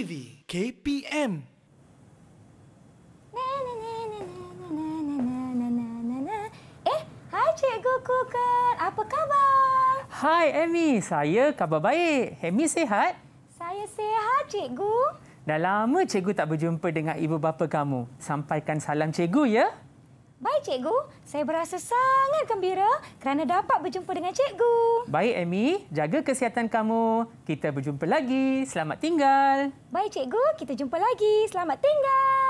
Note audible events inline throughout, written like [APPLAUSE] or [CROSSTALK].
TV KPM Eh, hai Cikgu Kukun. Apa khabar? Hai Amy, saya khabar baik. Amy sihat? Saya sihat, Cikgu. Dah lama Cikgu tak berjumpa dengan ibu bapa kamu. Sampaikan salam Cikgu, ya? Baik, cikgu. Saya berasa sangat gembira kerana dapat berjumpa dengan cikgu. Baik, Amy. Jaga kesihatan kamu. Kita berjumpa lagi. Selamat tinggal. Baik, cikgu. Kita jumpa lagi. Selamat tinggal.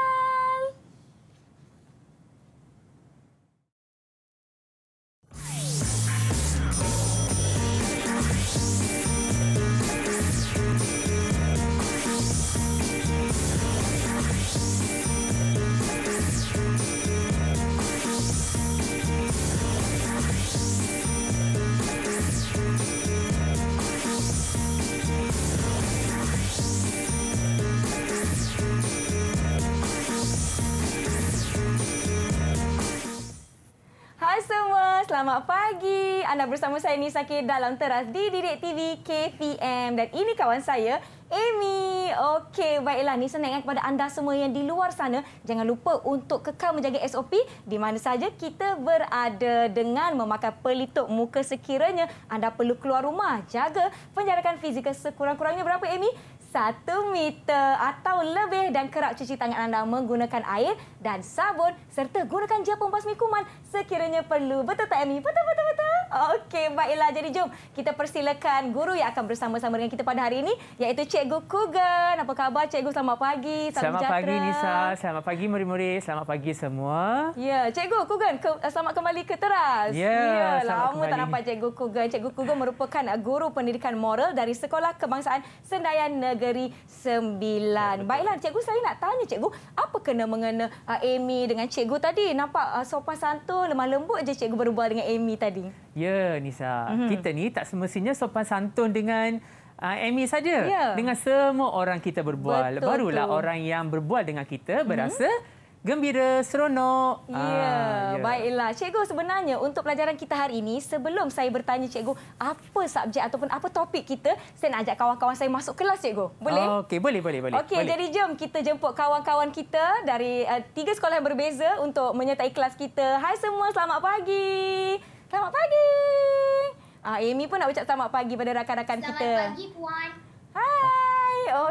selamat pagi. Anda bersama saya Nisa K dalam teras di Direk TV KPM dan ini kawan saya Amy. Okey, baiklah Nisa naikkan kepada anda semua yang di luar sana. Jangan lupa untuk kekal menjaga SOP di mana saja kita berada dengan memakai pelitup muka sekiranya anda perlu keluar rumah. Jaga penjarakan fizikal sekurang-kurangnya berapa Amy? satu meter atau lebih dan kerap cuci tangan anda menggunakan air dan sabun serta gunakan gel pembasmi kuman sekiranya perlu. Betul tak, Amy? Betul, betul, betul. Okey, baiklah. Jadi, jom kita persilakan guru yang akan bersama-sama dengan kita pada hari ini iaitu Cikgu Kugan. Apa khabar, Cikgu? Selamat pagi. Salam selamat jatera. pagi, Nisa. Selamat pagi, Muri-Muri. Selamat pagi semua. Ya, Cikgu Kugan, ke selamat kembali ke teras. Ya, ya selamat lama kembali. tak nampak Cikgu Kugan. Cikgu Kugan merupakan guru pendidikan moral dari Sekolah Kebangsaan Sendayan Negeri. Negeri Sembilan. Ya, Baiklah, Cikgu saya nak tanya Cikgu, apa kena mengena uh, Amy dengan Cikgu tadi? Nampak uh, sopan santun, lemah lembut je Cikgu berbual dengan Amy tadi. Ya, Nisa. Mm -hmm. Kita ni tak semestinya sopan santun dengan uh, Amy saja. Ya. Dengan semua orang kita berbual. Betul Barulah tu. orang yang berbual dengan kita mhm. berasa... Mm -hmm. Gembira, seronok. Ya, yeah. yeah. baiklah. Cikgu sebenarnya untuk pelajaran kita hari ini, sebelum saya bertanya cikgu apa subjek ataupun apa topik kita, saya nak ajak kawan-kawan saya masuk kelas cikgu. Boleh? Oh, Okey, boleh, boleh. boleh. Okey, jadi jom kita jemput kawan-kawan kita dari uh, tiga sekolah yang berbeza untuk menyertai kelas kita. Hai semua, selamat pagi. Selamat pagi. Uh, Amy pun nak ucap selamat pagi pada rakan-rakan kita. Selamat pagi, Puan. Hai.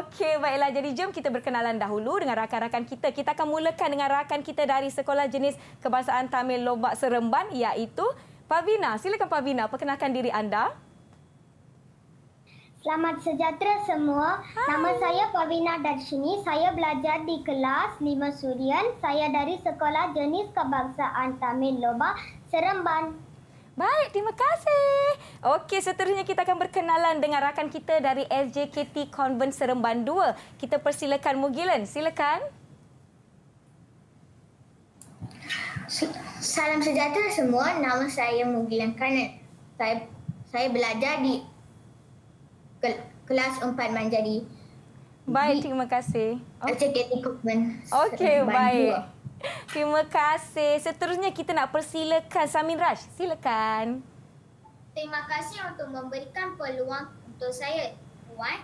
Okey, baiklah. Jadi jom kita berkenalan dahulu dengan rakan-rakan kita. Kita akan mulakan dengan rakan kita dari Sekolah Jenis Kebangsaan Tamil Lombak Seremban iaitu Pavina. Silakan Pavina, perkenalkan diri anda. Selamat sejahtera semua. Hai. Nama saya Pavina Darshini. Saya belajar di kelas 5 Surian. Saya dari Sekolah Jenis Kebangsaan Tamil Lombak Seremban. Baik, terima kasih. Okey, seterusnya kita akan berkenalan dengan rakan kita dari SJKT Convent Seremban 2. Kita persilakan Mugilan. Silakan. Salam sejahtera semua. Nama saya Mugilan Kanan. Saya, saya belajar di kelas 4 Manjari. Baik, terima kasih. SJKT Convent okay. Seremban okay, baik. Terima kasih. Seterusnya kita nak persilakan Samin Raj, Silakan. Terima kasih untuk memberikan peluang untuk saya, Puan.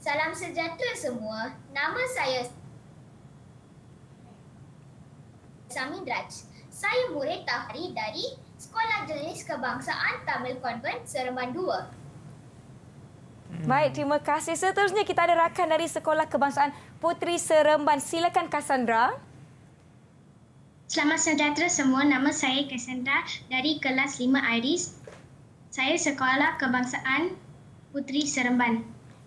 Salam sejahtera semua. Nama saya Samin Raj. Saya murid tahari dari Sekolah Jenis Kebangsaan Tamil Convent Seremban 2. Baik, terima kasih. Seterusnya kita ada rakan dari Sekolah Kebangsaan Putri Seremban. Silakan Cassandra. Cassandra. Selamat sejahtera semua. Nama saya Cassandra dari kelas 5 Iris. Saya sekolah kebangsaan Puteri Seremban.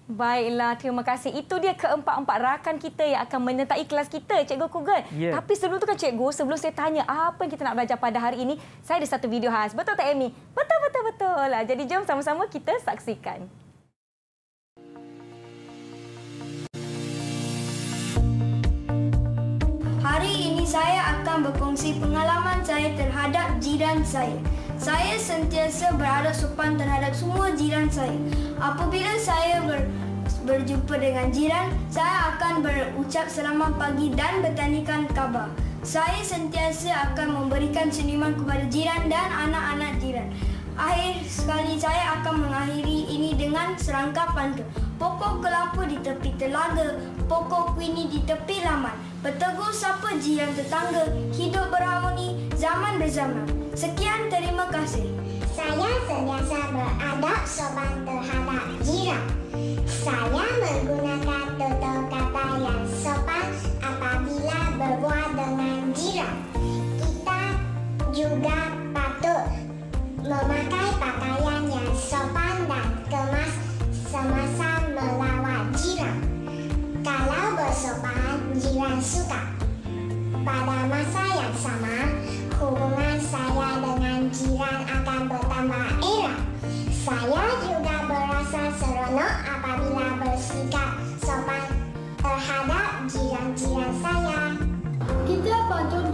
Baiklah, terima kasih. Itu dia keempat-empat rakan kita yang akan menyertai kelas kita, Cikgu Kugel. Ya. Tapi sebelum tu kan Cikgu, sebelum saya tanya apa yang kita nak belajar pada hari ini, saya ada satu video khas. Betul tak, Amy? Betul, betul, betul. Jadi jom sama-sama kita saksikan. saya akan berkongsi pengalaman saya terhadap jiran saya. Saya sentiasa berharap sopan terhadap semua jiran saya. Apabila saya ber, berjumpa dengan jiran, saya akan berucap selamat pagi dan bertanyakan khabar. Saya sentiasa akan memberikan senyuman kepada jiran dan anak-anak jiran. Akhir sekali saya akan mengakhiri ini dengan serangka pantun pokok kelapa di tepi telaga, pokok kuini di tepi laman. Bertegur siapa ji yang tetangga, hidup berharmoni zaman berzaman. Sekian terima kasih. Saya sentiasa beradab sopan terhadap jiran. Saya menggunakan tutur kata yang sopan apabila berbuat dengan jiran. Kita juga patut memakai pakaian yang sopan dan kemas semasa suka. Pada masa yang sama, hubungan saya dengan jiran akan bertambah erat. Saya juga merasa seronok apabila bersikap sopan terhadap jiran-jiran saya. Kita patut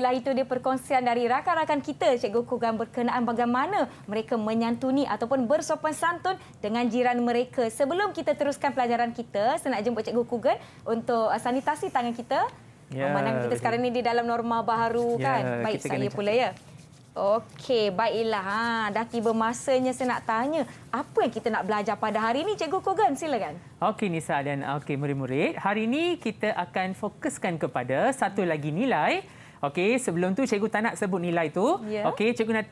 Baiklah itu dia perkongsian dari rakan-rakan kita Cikgu Kugan berkenaan bagaimana mereka menyantuni ataupun bersopan santun dengan jiran mereka. Sebelum kita teruskan pelajaran kita, saya nak jemput Cikgu Kugan untuk uh, sanitasi tangan kita. Ya, Memandang kita betul. sekarang ini di dalam norma baru ya, kan. Baik kita saya pula ya. Okey, baiklah. Ha, dah tiba masanya saya nak tanya. Apa yang kita nak belajar pada hari ini, Cikgu Kogan? Silakan. Okey, Nisa dan okay, murid-murid. Hari ini kita akan fokuskan kepada satu lagi nilai. Okey, sebelum tu cikgu tak nak sebut nilai tu. Yeah. Okey, cikgu nak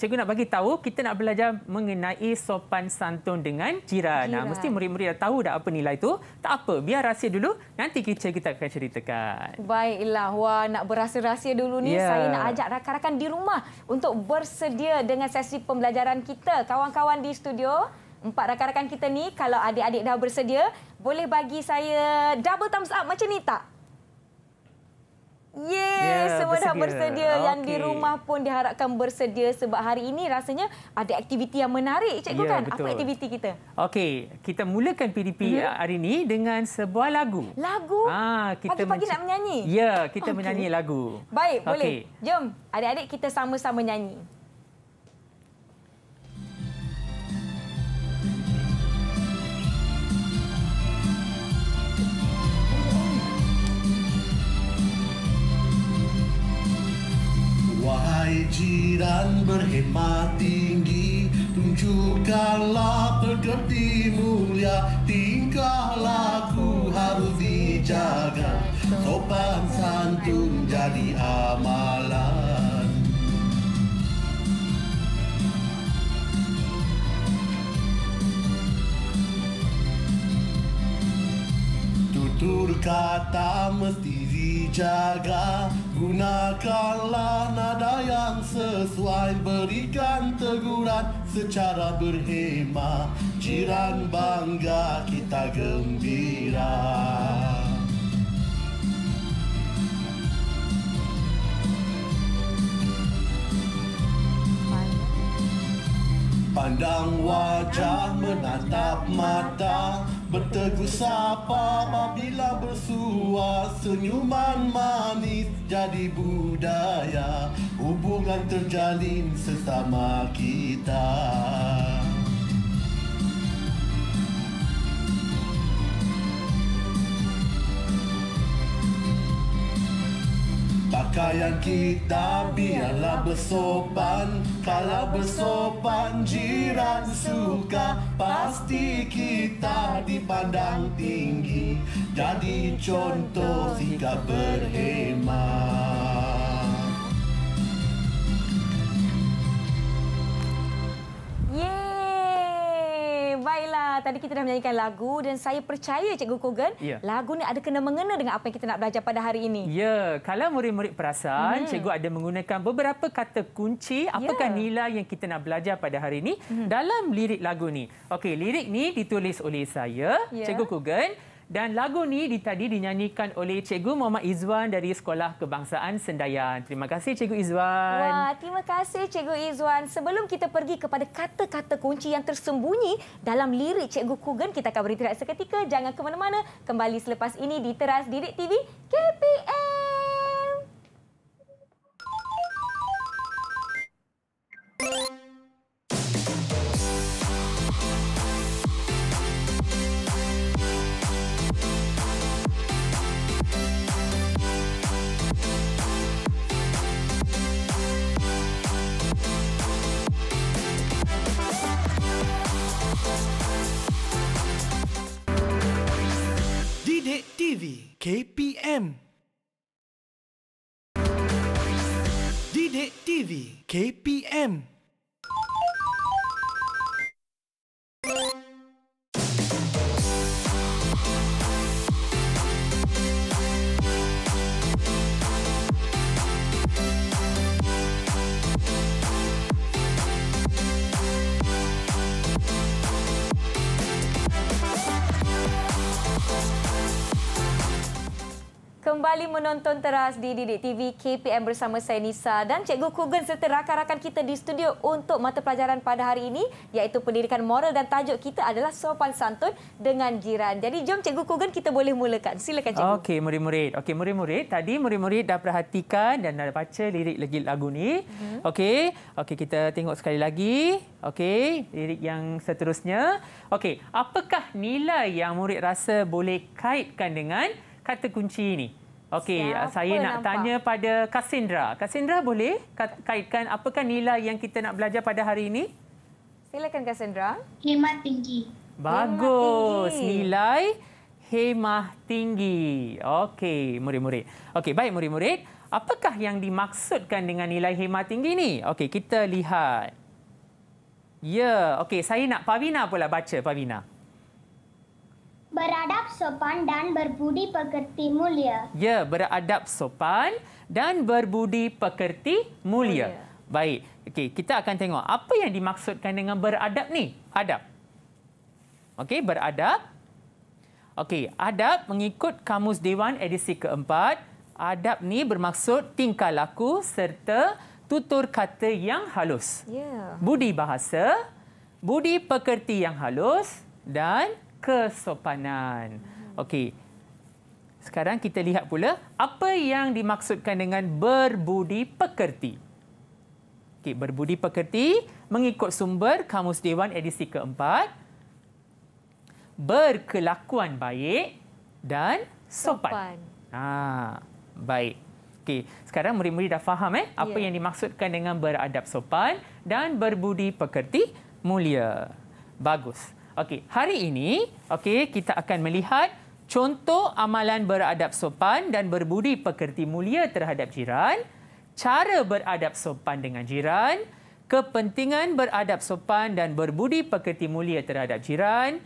cikgu nak bagi tahu kita nak belajar mengenai sopan santun dengan jiran. jiran. Nah, mesti murid-murid dah tahu dah apa nilai tu. Tak apa, biar rahsia dulu. Nanti kita kita akan ceritakan. Baiklah, wah nak berahsia-rahsia dulu ni. Yeah. Saya nak ajak rakan-rakan di rumah untuk bersedia dengan sesi pembelajaran kita. Kawan-kawan di studio, empat rakan-rakan kita ni kalau adik-adik dah bersedia, boleh bagi saya double thumbs up macam ni tak? kawan-kawan bersedia. bersedia okay. Yang di rumah pun diharapkan bersedia sebab hari ini rasanya ada aktiviti yang menarik, cikgu ya, kan? Betul. Apa aktiviti kita? Okey, kita mulakan PDP ya. Mhm. hari ini dengan sebuah lagu. Lagu? Ah, Pagi-pagi ha, nak menyanyi? Ya, kita okay. menyanyi lagu. Baik, okay. boleh. Jom, adik-adik kita sama-sama nyanyi. Wahai jiran berhemat tinggi Tunjukkanlah pekerti mulia Tingkah laku harus dijaga Sopan santun jadi amalan Tutur kata mesti dijaga Gunakanlah nada yang sesuai Berikan teguran secara berhemah Jiran bangga kita gembira Pandang wajah menatap mata Bertegur sapa apabila bersua Senyuman manis jadi budaya Hubungan terjalin sesama Kita Pakaian kita biarlah bersopan Kalau bersopan jiran suka Pasti kita dipandang tinggi Jadi contoh sikap berhemat tadi kita dah menyanyikan lagu dan saya percaya Cikgu Kogan, ya. lagu ni ada kena-mengena dengan apa yang kita nak belajar pada hari ini. Ya, kalau murid-murid perasan, hmm. Cikgu ada menggunakan beberapa kata kunci apakah ya. nilai yang kita nak belajar pada hari ini hmm. dalam lirik lagu ni. Okey, lirik ni ditulis oleh saya, ya. Cikgu Kogan. Dan lagu ni di tadi dinyanyikan oleh Cikgu Muhammad Izwan dari Sekolah Kebangsaan Sendayan. Terima kasih Cikgu Izwan. Wah, terima kasih Cikgu Izwan. Sebelum kita pergi kepada kata-kata kunci yang tersembunyi dalam lirik Cikgu Kugan, kita akan beritirak seketika. Jangan ke mana-mana. Kembali selepas ini di Teras Didik TV KPM. KPM. Didik TV KPM. menonton teras di Didik TV KPM bersama saya Nisa dan Cikgu Kugen serta rakan-rakan kita di studio untuk mata pelajaran pada hari ini iaitu pendidikan moral dan tajuk kita adalah sopan santun dengan jiran. Jadi jom Cikgu Kugen kita boleh mulakan. Silakan Cikgu. Okey, murid-murid. Okey, murid-murid. Tadi murid-murid dah perhatikan dan dah baca lirik lagi lagu ni. Hmm. Okey. Okey, kita tengok sekali lagi. Okey, lirik yang seterusnya. Okey, apakah nilai yang murid rasa boleh kaitkan dengan kata kunci ini? Okey, saya nak nampak? tanya pada Cassandra. Cassandra boleh kaitkan apakah nilai yang kita nak belajar pada hari ini? Silakan Cassandra. Hemah tinggi. Bagus. Hemah tinggi. Nilai hemah tinggi. Okey, murid-murid. Okey, baik murid-murid. Apakah yang dimaksudkan dengan nilai hemah tinggi ini? Okey, kita lihat. Ya, okey, saya nak Pavina pula baca Pavina. Beradab sopan dan berbudi pekerti mulia. Ya, beradab sopan dan berbudi pekerti mulia. mulia. Baik. Okey, kita akan tengok apa yang dimaksudkan dengan beradab ni? Adab. Okey, beradab. Okey, adab mengikut Kamus Dewan edisi keempat, adab ni bermaksud tingkah laku serta tutur kata yang halus. Ya. Yeah. Budi bahasa, budi pekerti yang halus dan kesopanan. Okey. Sekarang kita lihat pula apa yang dimaksudkan dengan berbudi pekerti. Okey, berbudi pekerti mengikut sumber Kamus Dewan edisi keempat. Berkelakuan baik dan sopan. sopan. Ha, baik. Okey, sekarang murid-murid dah faham eh apa yeah. yang dimaksudkan dengan beradab sopan dan berbudi pekerti mulia. Bagus. Okey, hari ini okey kita akan melihat contoh amalan beradab sopan dan berbudi pekerti mulia terhadap jiran, cara beradab sopan dengan jiran, kepentingan beradab sopan dan berbudi pekerti mulia terhadap jiran,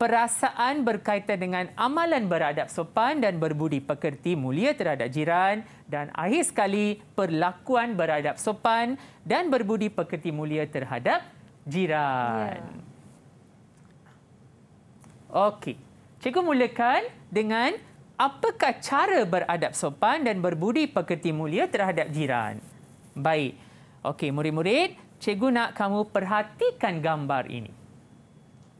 perasaan berkaitan dengan amalan beradab sopan dan berbudi pekerti mulia terhadap jiran dan akhir sekali perlakuan beradab sopan dan berbudi pekerti mulia terhadap jiran. Yeah. Okey. Cikgu mulakan dengan apakah cara beradab sopan dan berbudi pekerti mulia terhadap jiran? Baik. Okey, murid-murid, cikgu nak kamu perhatikan gambar ini.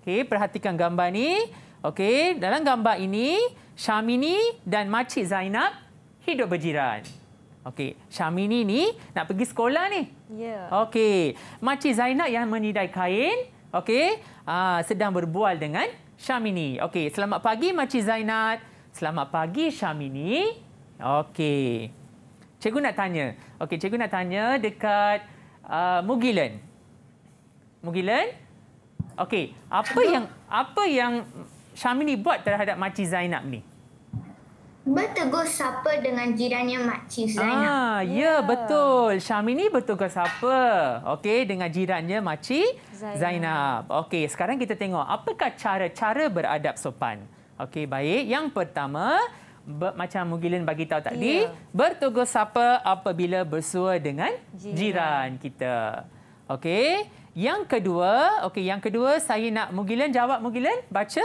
Okey, perhatikan gambar ini. Okey, dalam gambar ini, Syamini dan Makcik Zainab hidup berjiran. Okey, Syamini ni nak pergi sekolah ni. Ya. Yeah. Okey, Makcik Zainab yang menidai kain, okey, ah, sedang berbual dengan Syamini. Okey, selamat pagi Makcik Zainat. Selamat pagi Syamini. Okey. Cikgu nak tanya. Okey, cikgu nak tanya dekat uh, Mugilan. Mugilan? Okey, apa yang apa yang Syamini buat terhadap Makcik Zainab ni? bertegur sapa ah, ya, ya. dengan jirannya Makcik Zainab. Ah, ya, yeah. betul. Syamini bertegur sapa okay, dengan jirannya Makcik Zainab. Okay, sekarang kita tengok apakah cara-cara beradab sopan. Okay, baik. Yang pertama, ber, macam Mugilin bagi tahu tadi, yeah. bertegur sapa apabila bersua dengan jiran, jiran kita. Okay. Yang kedua, okay, yang kedua saya nak Mugilin jawab Mugilin baca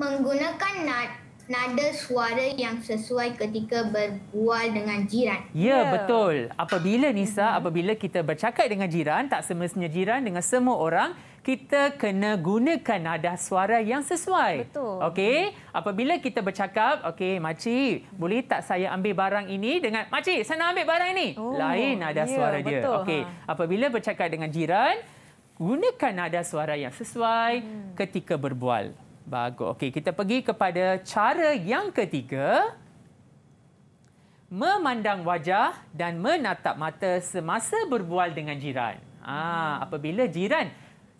menggunakan nad nada suara yang sesuai ketika berbual dengan jiran. Ya, yeah. betul. Apabila Nisa, mm-hmm. apabila kita bercakap dengan jiran, tak semestinya jiran dengan semua orang, kita kena gunakan nada suara yang sesuai. Betul. Okey, apabila kita bercakap, okey, makcik, boleh tak saya ambil barang ini dengan makcik, saya nak ambil barang ini. Oh, Lain nada yeah, suara dia. Okey, ha. apabila bercakap dengan jiran, gunakan nada suara yang sesuai mm. ketika berbual. Bagus. Okey, kita pergi kepada cara yang ketiga. Memandang wajah dan menatap mata semasa berbual dengan jiran. Ah, apabila jiran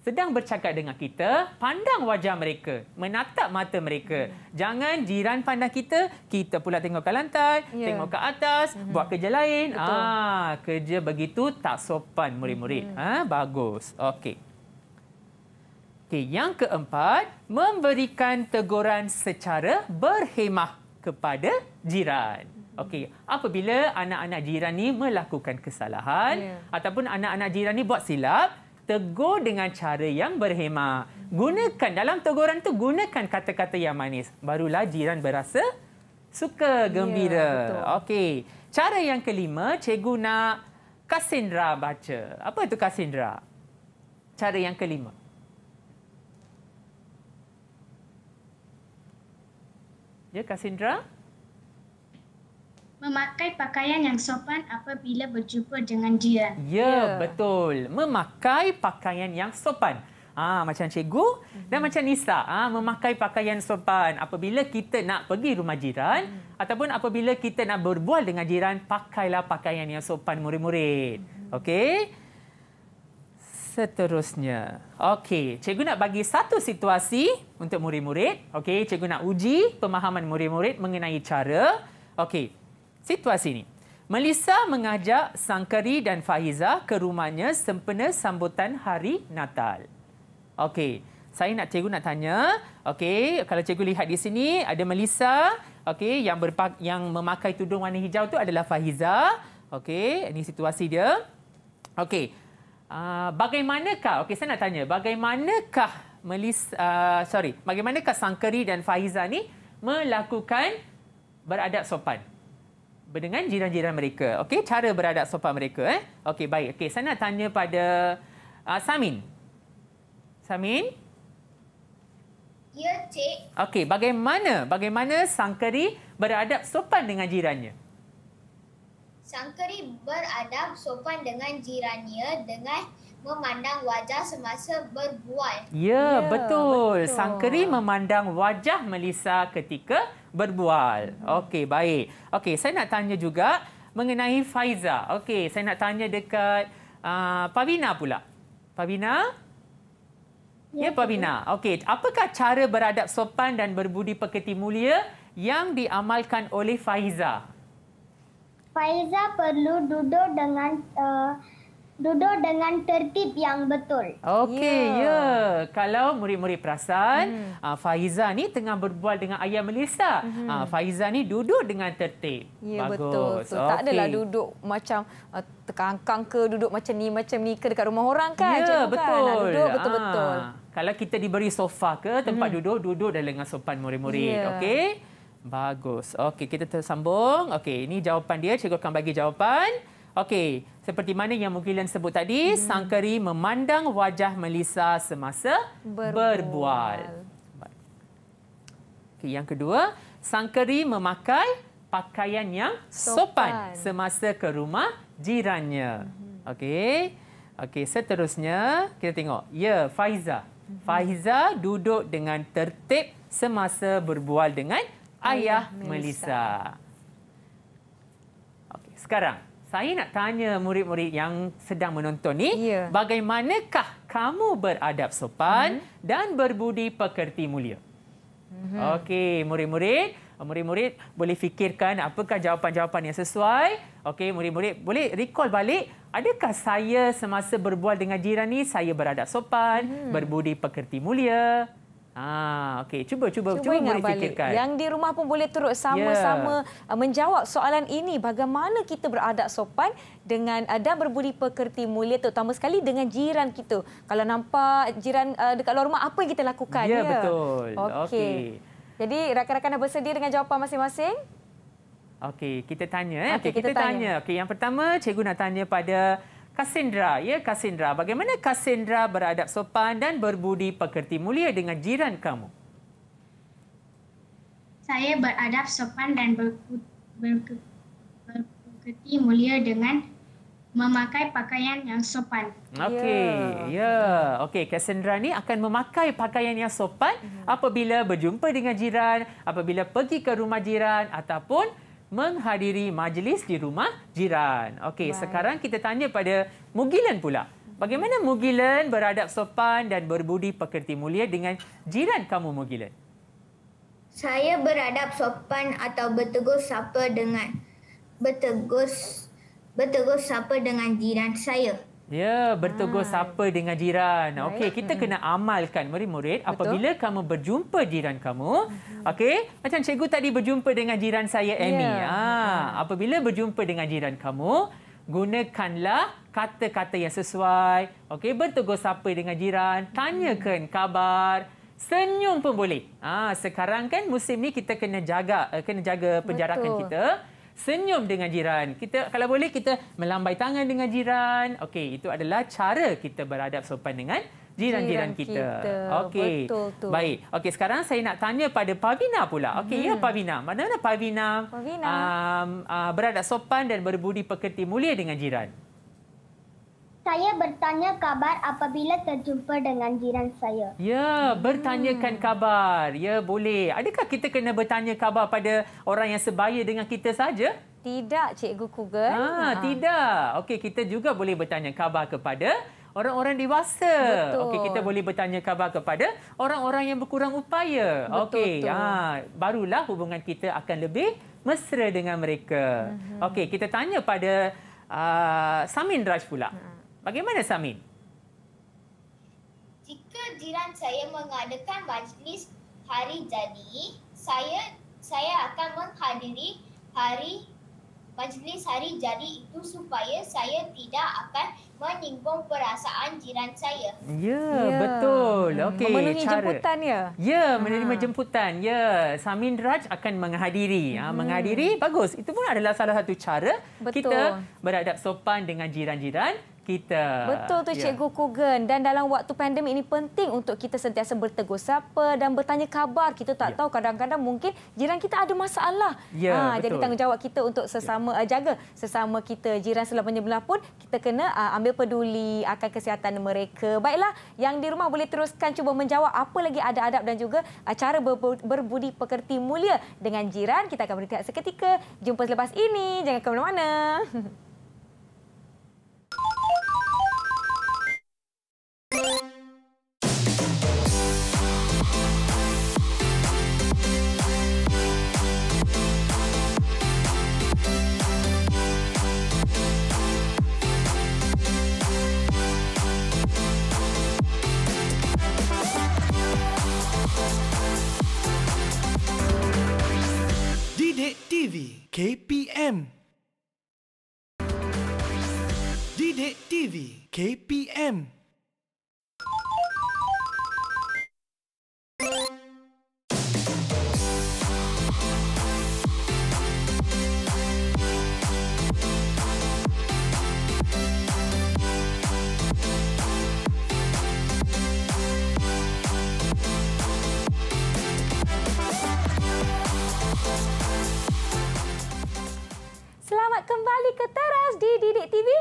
sedang bercakap dengan kita, pandang wajah mereka, menatap mata mereka. Jangan jiran pandang kita, kita pula tengok ke lantai, yeah. tengok ke atas, -hmm. buat kerja lain. Betul. Ah, kerja begitu tak sopan murid-murid. Mm -hmm. Ah, bagus. Okey. Okey, yang keempat, memberikan teguran secara berhemah kepada jiran. Okey, apabila anak-anak jiran ni melakukan kesalahan yeah. ataupun anak-anak jiran ni buat silap, tegur dengan cara yang berhemah. Gunakan dalam teguran tu gunakan kata-kata yang manis. Barulah jiran berasa suka, ya, gembira. Yeah, Okey. Cara yang kelima, cikgu nak Kasindra baca. Apa itu Kasindra? Cara yang kelima. Ya, Kasindra. Memakai pakaian yang sopan apabila berjumpa dengan jiran. Ya, ya. betul. Memakai pakaian yang sopan. Ah ha, macam cikgu mm -hmm. dan mhm. macam Nisa, ah ha, memakai pakaian sopan apabila kita nak pergi rumah jiran mm -hmm. ataupun apabila kita nak berbual dengan jiran, pakailah pakaian yang sopan murid-murid. Mm -hmm. Okey? seterusnya. Okey, cikgu nak bagi satu situasi untuk murid-murid. Okey, cikgu nak uji pemahaman murid-murid mengenai cara. Okey, situasi ini. Melissa mengajak Sangkari dan Fahiza ke rumahnya sempena sambutan Hari Natal. Okey, saya nak cikgu nak tanya. Okey, kalau cikgu lihat di sini ada Melissa. Okey, yang berpak yang memakai tudung warna hijau tu adalah Fahiza. Okey, ini situasi dia. Okey, Uh, bagaimanakah, okey saya nak tanya, bagaimanakah Melis, uh, sorry, bagaimanakah Sangkeri dan Faiza ni melakukan beradab sopan dengan jiran-jiran mereka? Okey, cara beradab sopan mereka. Eh? Okey, baik. Okey, saya nak tanya pada uh, Samin. Samin? Ya, Cik. Okey, bagaimana bagaimana Sangkeri beradab sopan dengan jirannya? Sangkeri beradab sopan dengan jirannya dengan memandang wajah semasa berbual. Ya, ya betul. betul. Sangkeri memandang wajah Melissa ketika berbual. Hmm. Okey, baik. Okey, saya nak tanya juga mengenai Faiza. Okey, saya nak tanya dekat uh, Pavina pula. Pavina? Ya, ya Pavina. Okey, apakah cara beradab sopan dan berbudi pekerti mulia yang diamalkan oleh Faiza? Faiza perlu duduk dengan uh, duduk dengan tertib yang betul. Okey, ya. Yeah. Kalau murid-murid perasan, hmm. uh, Faiza ni tengah berbual dengan ayah Melissa. Hmm. Uh, Faiza ni duduk dengan tertib. Ya, yeah, betul. So, okay. Tak adalah duduk macam uh, terkangkang ke, duduk macam ni, macam ni ke dekat rumah orang kan? Ya, yeah, kan? betul. Kan? Duduk ah, betul-betul. Kalau kita diberi sofa ke tempat hmm. duduk, duduk dan dengan sopan murid-murid. Yeah. Okey. Bagus. Okey, kita tersambung. Okey, ini jawapan dia. Cikgu akan bagi jawapan. Okey, seperti mana yang Mugilan sebut tadi, hmm. Sang memandang wajah Melissa semasa berbual. berbual. Okay, yang kedua, Sang memakai pakaian yang sopan, sopan semasa ke rumah jirannya. Hmm. Okey, okay, seterusnya kita tengok. Ya, Faiza. Hmm. Faiza duduk dengan tertib semasa berbual dengan ayah Melissa. Okay, sekarang saya nak tanya murid-murid yang sedang menonton ni, ya. bagaimanakah kamu beradab sopan hmm. dan berbudi pekerti mulia? Hmm. Okey, murid-murid, murid-murid boleh fikirkan apakah jawapan-jawapan yang sesuai. Okey, murid-murid boleh recall balik, adakah saya semasa berbual dengan jiran ni saya beradab sopan, hmm. berbudi pekerti mulia? Ah, okey. Cuba cuba cuba, cuba boleh fikirkan. Yang di rumah pun boleh turut sama-sama yeah. Uh, menjawab soalan ini bagaimana kita beradab sopan dengan ada uh, berbudi pekerti mulia terutama sekali dengan jiran kita. Kalau nampak jiran uh, dekat luar rumah apa yang kita lakukan ya? Yeah, ya yeah. betul. Okey. Okay. Jadi rakan-rakan dah bersedia dengan jawapan masing-masing? Okey, kita tanya eh. Okey, okay, kita, kita tanya. tanya. Okey, yang pertama cikgu nak tanya pada Cassandra ya Cassandra bagaimana Cassandra beradab sopan dan berbudi pekerti mulia dengan jiran kamu Saya beradab sopan dan berpekerti mulia dengan memakai pakaian yang sopan Okey ya yeah. okey Cassandra ni akan memakai pakaian yang sopan mhm. apabila berjumpa dengan jiran apabila pergi ke rumah jiran ataupun menghadiri majlis di rumah jiran. Okey, sekarang kita tanya pada Mugilan pula. Bagaimana Mugilan beradab sopan dan berbudi pekerti mulia dengan jiran kamu Mugilan? Saya beradab sopan atau bertegur sapa dengan bertegur bertegur sapa dengan jiran saya. Ya, bertegur hmm. Ah. sapa dengan jiran. Okey, kita hmm. kena amalkan murid-murid apabila kamu berjumpa jiran kamu. Hmm. Okey, macam cikgu tadi berjumpa dengan jiran saya ya. Amy. Yeah. Ha, hmm. apabila berjumpa dengan jiran kamu, gunakanlah kata-kata yang sesuai. Okey, bertegur sapa dengan jiran, tanyakan hmm. kabar, senyum pun boleh. Ah sekarang kan musim ni kita kena jaga eh, kena jaga penjarakan Betul. kita senyum dengan jiran. Kita kalau boleh kita melambai tangan dengan jiran. Okey, itu adalah cara kita beradab sopan dengan jiran-jiran kita. kita. Okey. Baik. Okey, sekarang saya nak tanya pada Pavina pula. Okey, ya, hmm. ya Pavina. Mana mana Pavina? Pavina. Um, uh, beradab sopan dan berbudi pekerti mulia dengan jiran. Saya bertanya kabar apabila terjumpa dengan jiran saya. Ya, bertanyakan hmm. kabar. Ya, boleh. Adakah kita kena bertanya kabar pada orang yang sebaya dengan kita saja? Tidak, Cikgu Kuga. Ah, ha, ha. Tidak. Okey, kita juga boleh bertanya kabar kepada orang-orang dewasa. Okey, kita boleh bertanya kabar kepada orang-orang yang berkurang upaya. Okey, ha, barulah hubungan kita akan lebih mesra dengan mereka. Uh hmm. -huh. Okey, kita tanya pada uh, Samin Raj pula. Uh ha. -huh. Bagaimana Samin? Jika jiran saya mengadakan majlis hari jadi, saya saya akan menghadiri hari majlis hari jadi itu supaya saya tidak akan menyinggung perasaan jiran saya. Ya, ya. betul. Hmm. Okey. Memenuhi cara. jemputan ya. Ya, ah. menerima ha. jemputan. Ya, Samin Raj akan menghadiri. Ha, hmm. menghadiri bagus. Itu pun adalah salah satu cara betul. kita beradab sopan dengan jiran-jiran kita. Betul tu ya. Cikgu Kugen dan dalam waktu pandemik ini penting untuk kita sentiasa bertegur sapa dan bertanya kabar Kita tak ya. tahu kadang-kadang mungkin jiran kita ada masalah. Ya, ha, jadi tanggungjawab kita untuk sesama ya. Eh, jaga sesama kita jiran selama belah pun kita kena uh, ambil peduli akan kesihatan mereka. Baiklah yang di rumah boleh teruskan cuba menjawab apa lagi ada adab dan juga uh, cara ber berbudi pekerti mulia dengan jiran. Kita akan berhenti seketika. Jumpa selepas ini. Jangan ke mana-mana. [LAUGHS] KPM. Selamat kembali ke teras di Didik TV.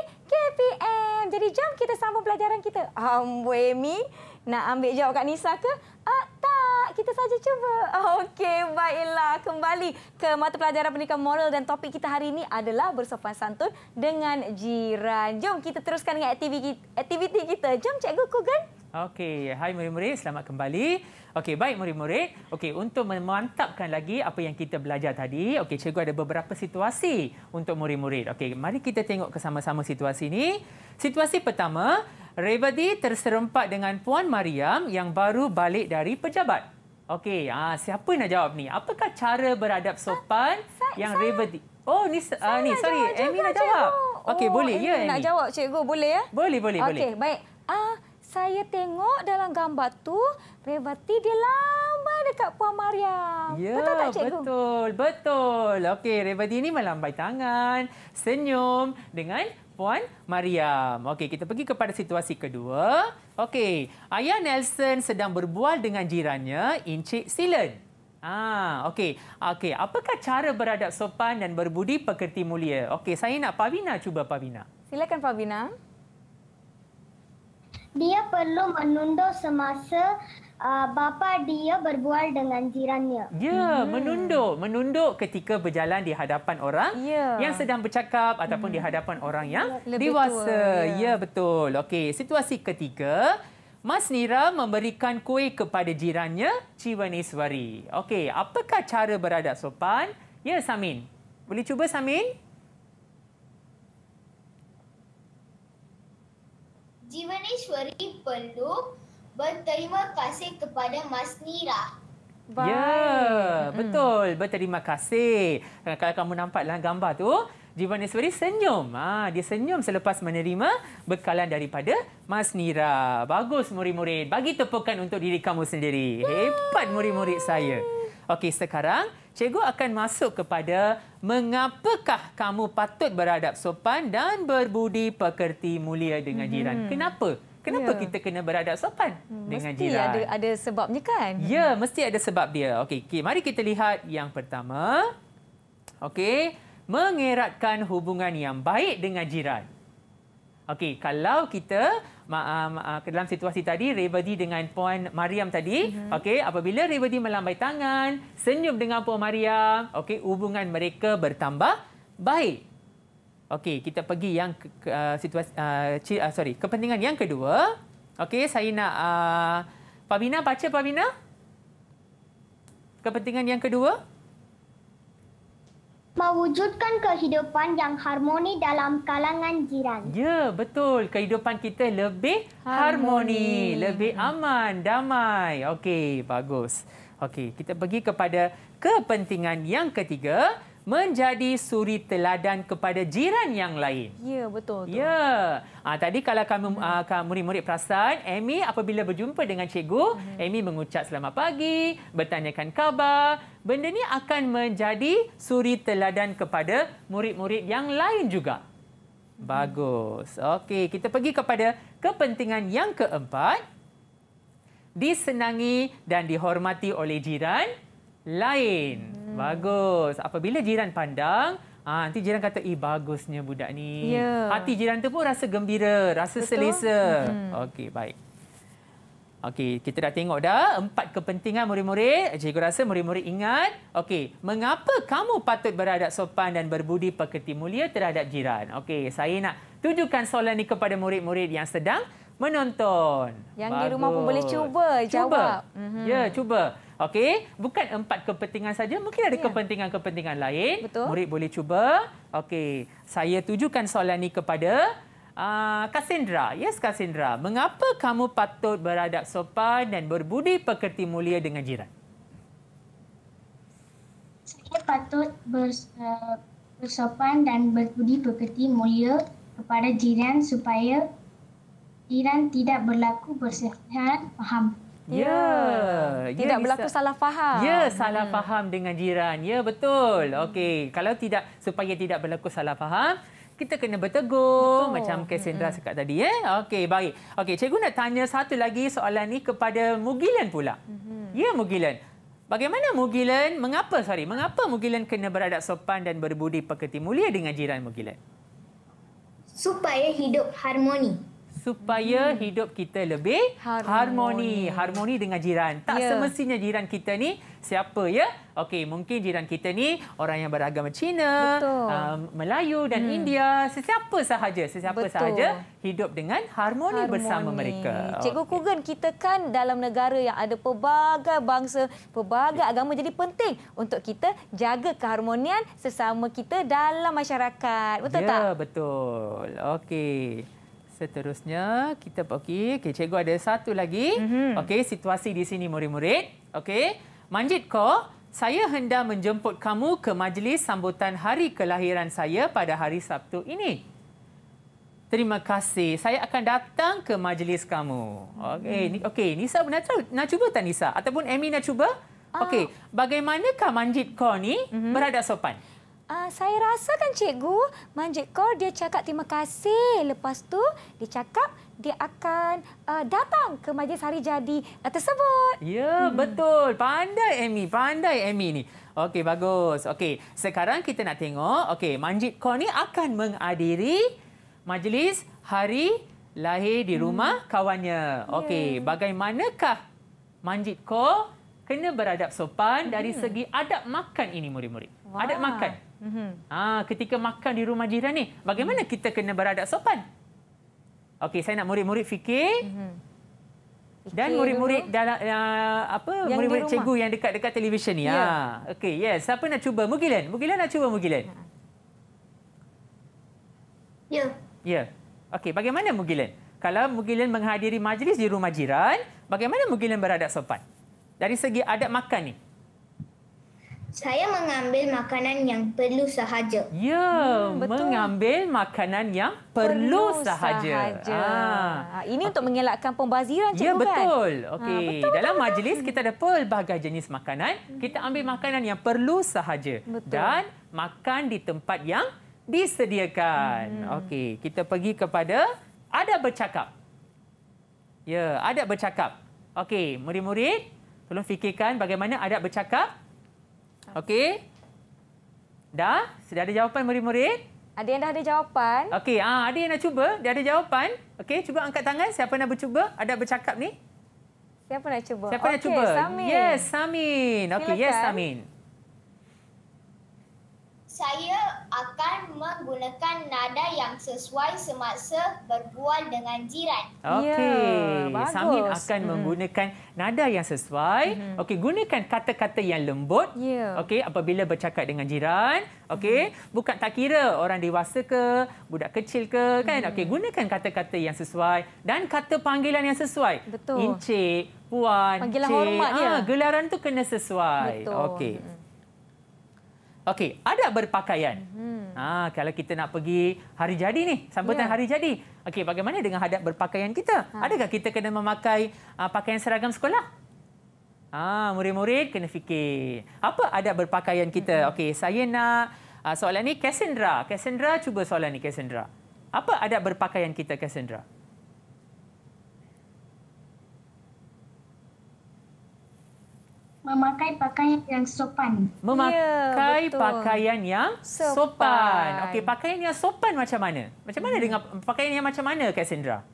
Jadi jam kita sambung pelajaran kita. Amboi mi. nak ambil jawab kat Nisa ke? Uh, tak, kita saja cuba. [LAUGHS] Okey, baiklah. Kembali ke mata pelajaran pendidikan moral dan topik kita hari ini adalah bersopan santun dengan jiran. Jom kita teruskan dengan aktiviti, aktiviti kita. Jom cikgu kugan. Okey, hai murid-murid, selamat kembali. Okey, baik murid-murid. Okey, untuk memantapkan lagi apa yang kita belajar tadi, okey, cikgu ada beberapa situasi untuk murid-murid. Okey, mari kita tengok kesama-sama situasi ini. Situasi pertama, Revadi terserempak dengan Puan Mariam yang baru balik dari pejabat. Okey, ah siapa nak jawab ni? Apakah cara beradab ah, sopan ah, saya, yang Revadi? Oh, ni ah, ni, sorry, Amy nak jawab. Okey, boleh oh, ya Amy? Nak jawab cikgu, boleh ya? Boleh, boleh, boleh. Okey, baik. Ah saya tengok dalam gambar tu Revati dia lama dekat Puan Maria. Ya, betul tak cikgu? Betul, betul. Okey, Revati ni melambai tangan, senyum dengan Puan Mariam. Okey, kita pergi kepada situasi kedua. Okey, ayah Nelson sedang berbual dengan jirannya, Encik Silen. Ah, okey. Okey, apakah cara beradab sopan dan berbudi pekerti mulia? Okey, saya nak Pavina cuba Pavina. Silakan Pavina. Pavina dia perlu menunduk semasa uh, bapa dia berbual dengan jirannya. Ya, hmm. menunduk, menunduk ketika berjalan di hadapan orang ya. yang sedang bercakap ataupun di hmm. hadapan orang yang ya, Lebih dewasa. Tua, ya. ya betul. Okey, situasi ketiga Mas Nira memberikan kuih kepada jirannya Ciwaniswari. Okey, apakah cara beradab sopan? Ya, Samin. Boleh cuba Samin? Jivaneshwari perlu berterima kasih kepada Mas Nira. Yeah, Ya, betul. Berterima kasih. Kalau kamu nampaklah gambar tu, Jivaneshwari senyum. Ha, dia senyum selepas menerima bekalan daripada Mas Nira. Bagus, murid-murid. Bagi tepukan untuk diri kamu sendiri. Hebat, murid-murid saya. Okey, sekarang cikgu akan masuk kepada mengapakah kamu patut beradab sopan dan berbudi pekerti mulia dengan mhm. jiran. Hmm. Kenapa? Kenapa ya. kita kena beradab sopan hmm. dengan mesti jiran? Mesti ada, ada sebabnya kan? Ya, mesti ada sebab dia. Okey, okay. mari kita lihat yang pertama. Okey, mengeratkan hubungan yang baik dengan jiran. Okey, kalau kita Ah, ah, ke dalam situasi tadi Rebadi dengan Puan Mariam tadi mm-hmm. okey apabila Rebadi melambai tangan senyum dengan Puan Mariam okay. hubungan mereka bertambah baik okey kita pergi yang uh, situasi uh, ci, uh, sorry kepentingan yang kedua okey saya nak uh, Pabina baca Pabina kepentingan yang kedua mewujudkan kehidupan yang harmoni dalam kalangan jiran. Ya, betul. Kehidupan kita lebih harmoni, harmoni lebih aman, damai. Okey, bagus. Okey, kita pergi kepada kepentingan yang ketiga menjadi suri teladan kepada jiran yang lain. Ya, betul. betul. Ya. Ha, tadi kalau kami, hmm. Ah, murid-murid perasan, Amy apabila berjumpa dengan cikgu, hmm. Amy mengucap selamat pagi, bertanyakan khabar. Benda ni akan menjadi suri teladan kepada murid-murid yang lain juga. Hmm. Bagus. Okey, kita pergi kepada kepentingan yang keempat. Disenangi dan dihormati oleh jiran lain. Hmm. Bagus. Apabila jiran pandang, ha, nanti jiran kata, eh bagusnya budak ni. Yeah. Hati jiran tu pun rasa gembira, rasa Betul? selesa. Hmm. Okey, baik. Okey, kita dah tengok dah empat kepentingan murid-murid. Cikgu rasa murid-murid ingat. Okey, mengapa kamu patut beradab sopan dan berbudi pekerti mulia terhadap jiran? Okey, saya nak tunjukkan soalan ini kepada murid-murid yang sedang menonton. Yang Bagus. di rumah pun boleh cuba, cuba. jawab. Cuba. Mm -hmm. Ya, cuba. Cuba. Okey, bukan empat kepentingan saja, mungkin ada ya. kepentingan-kepentingan ya. lain. Betul. Murid boleh cuba. Okey, saya tujukan soalan ini kepada uh, Kasindra. Yes, Kasindra. Mengapa kamu patut beradab sopan dan berbudi pekerti mulia dengan jiran? Saya patut eh, bersopan dan berbudi pekerti mulia kepada jiran supaya jiran tidak berlaku bersihan faham. Ya, ya. ya. Tidak ya, berlaku salah faham. Ya, hmm. salah hmm. faham dengan jiran. Ya, betul. Hmm. Okey, kalau tidak supaya tidak berlaku salah faham, kita kena bertegur betul. macam Cassandra hmm. cakap tadi. Eh? Okey, baik. Okey, cikgu nak tanya satu lagi soalan ni kepada Mugilan pula. Hmm. Ya, Mugilan. Bagaimana Mugilan, mengapa sorry, mengapa Mugilan kena beradab sopan dan berbudi pekerti mulia dengan jiran Mugilan? Supaya hidup harmoni supaya hmm. hidup kita lebih harmoni. harmoni, harmoni dengan jiran. Tak yeah. semestinya jiran kita ni siapa ya? Okey, mungkin jiran kita ni orang yang beragama Cina, um, Melayu dan hmm. India, sesiapa sahaja, sesiapa Betul. sahaja hidup dengan harmoni, harmoni. bersama mereka. Cikgu okay. Kugan, kita kan dalam negara yang ada pelbagai bangsa, pelbagai yeah. agama jadi penting untuk kita jaga keharmonian sesama kita dalam masyarakat. Betul yeah, tak? Ya, betul. Okey. Seterusnya kita pergi. Okay, cikgu ada satu lagi. Mm-hmm. Okey, situasi di sini murid-murid. Okey. Manjit ko, saya hendak menjemput kamu ke majlis sambutan hari kelahiran saya pada hari Sabtu ini. Terima kasih. Saya akan datang ke majlis kamu. Okey, mm. okey. Nisa nak cuba, nak cuba tak Nisa ataupun Amy nak cuba? Ah. Okey, bagaimanakah Manjit ko ni mm-hmm. beradab sopan? Uh, saya rasa kan cikgu, Manjid Kor dia cakap terima kasih. Lepas tu dia cakap dia akan uh, datang ke majlis hari jadi uh, tersebut. Ya, hmm. betul. Pandai Amy, pandai Amy ni. Okey, bagus. Okey, sekarang kita nak tengok. Okey, Manjid Kor ni akan menghadiri majlis hari lahir di hmm. rumah hmm. kawannya. Okey, yeah. bagaimanakah Manjid Kor kena beradab sopan hmm. dari segi adab makan ini murid-murid? Wow. Adab makan. Mm-hmm. Ah, ketika makan di rumah jiran ni, bagaimana mm-hmm. kita kena beradab sopan? Okey, saya nak murid-murid fikir. Mm-hmm. dan murid-murid dalam uh, apa? murid-murid cikgu yang dekat-dekat televisyen ni. Yeah. Ah. Okey, yes. Siapa nak cuba? Mugilan. Mugilan nak cuba Mugilan. Ya. Yeah. Ya. Yeah. Okey, bagaimana Mugilan? Kalau Mugilan menghadiri majlis di rumah jiran, bagaimana Mugilan beradab sopan? Dari segi adab makan ni. Saya mengambil makanan yang perlu sahaja. Ya, hmm, betul. mengambil makanan yang perlu, perlu sahaja. sahaja. Ha. Ini okay. untuk mengelakkan pembaziran, ya, cikgu ya, betul. kan? okay. ha, betul. Dalam betul, majlis, kita ada pelbagai jenis makanan. Kita ambil makanan yang perlu sahaja. Betul. Dan makan di tempat yang disediakan. Hmm. Okey, kita pergi kepada ada bercakap. Ya, ada bercakap. Okey, murid-murid, tolong fikirkan bagaimana ada bercakap. Okey. Dah? Sudah ada jawapan murid-murid? Ada yang dah ada jawapan. Okey, ah, ada yang nak cuba? Dia ada jawapan? Okey, cuba angkat tangan. Siapa nak bercuba? Ada bercakap ni? Siapa nak cuba? Siapa okay, nak cuba? Samin. Yes, Samin. Okey, yes, Samin saya akan menggunakan nada yang sesuai semasa berbual dengan jiran. Okey, ya, Samin akan hmm. menggunakan nada yang sesuai. Hmm. Okey, gunakan kata-kata yang lembut. Ya. Okey, apabila bercakap dengan jiran. Okey, hmm. bukan tak kira orang dewasa ke, budak kecil ke, kan? Hmm. Okey, gunakan kata-kata yang sesuai dan kata panggilan yang sesuai. Betul. Encik, puan, panggilan cik. hormat dia. Ah, gelaran tu kena sesuai. Okey. Hmm. Okey, ada berpakaian. Hmm. Ha, kalau kita nak pergi hari jadi ni, sambutan yeah. hari jadi. Okey, bagaimana dengan adab berpakaian kita? Ha. Adakah kita kena memakai uh, pakaian seragam sekolah? Ah, ha, murid-murid kena fikir. Apa adab berpakaian kita? Hmm. Okey, saya nak uh, soalan ni Cassandra. Cassandra cuba soalan ni Cassandra. Apa adab berpakaian kita Cassandra? memakai pakaian yang sopan. Memakai ya, pakaian yang sopan. sopan. Okey, pakaian yang sopan macam mana? Macam mana hmm. dengan pakaian yang macam mana, Cassandra?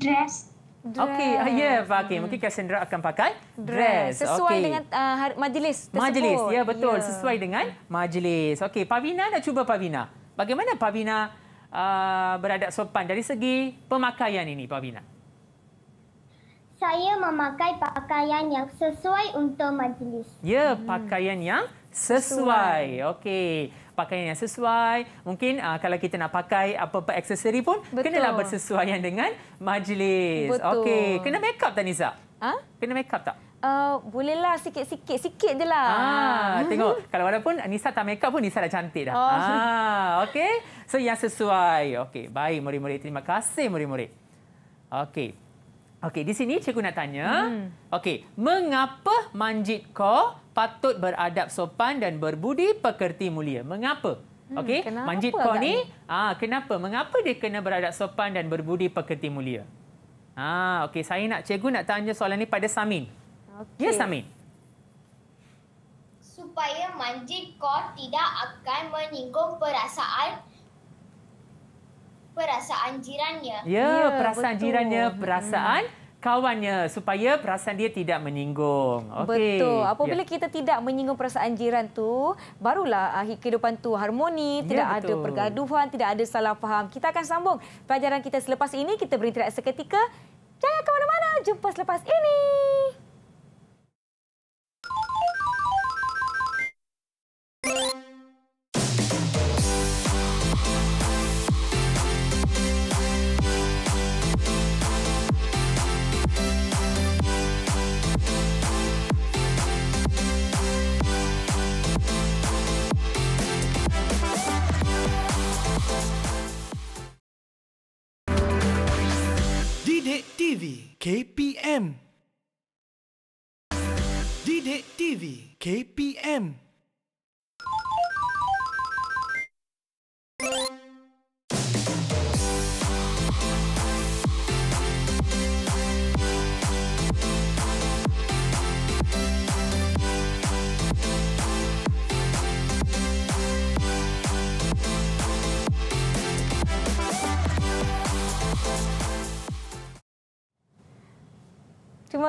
Dress. Dress. Okey, ah, ya, yeah, okay. Hmm. mungkin Cassandra akan pakai dress. dress. Sesuai okay. dengan uh, majlis tersebut. Majlis, ya, yeah, betul. Yeah. Sesuai dengan majlis. Okey, Pavina nak cuba Pavina. Bagaimana Pavina uh, ah, beradab sopan dari segi pemakaian ini, Pavina saya memakai pakaian yang sesuai untuk majlis. Ya, pakaian yang sesuai. Okey. Pakaian yang sesuai. Mungkin uh, kalau kita nak pakai apa-apa aksesori pun, Betul. kenalah bersesuaian dengan majlis. Betul. Okey. Kena make up tak, Niza? Ha? Kena make up tak? Uh, bolehlah sikit-sikit. Sikit je lah. Ah, ah. tengok. Kalau walaupun Nisa tak make up pun Nisa dah cantik dah. Oh. Ah, okay. So yang sesuai. Okay. Baik murid-murid. Terima kasih murid-murid. Okay. Okey, di sini cikgu nak tanya. Hmm. Okey, mengapa manjit kau patut beradab sopan dan berbudi pekerti mulia? Mengapa? Hmm, Okey, manjit kau ni, ah kenapa? Mengapa dia kena beradab sopan dan berbudi pekerti mulia? Ah, okey, saya nak cikgu nak tanya soalan ni pada Samin. Ya, okey. Ya, Samin. Supaya manjit kau tidak akan menyinggung perasaan perasaan jirannya. Ya, ya perasaan betul. jirannya, perasaan hmm. kawannya supaya perasaan dia tidak menyinggung. Okay. Betul. Apabila ya. kita tidak menyinggung perasaan jiran tu, barulah kehidupan tu harmoni, ya, tidak ya, ada pergaduhan, tidak ada salah faham. Kita akan sambung pelajaran kita selepas ini. Kita berinteraksi seketika. Jangan ke mana-mana. Jumpa selepas ini. KPM Didik TV KPM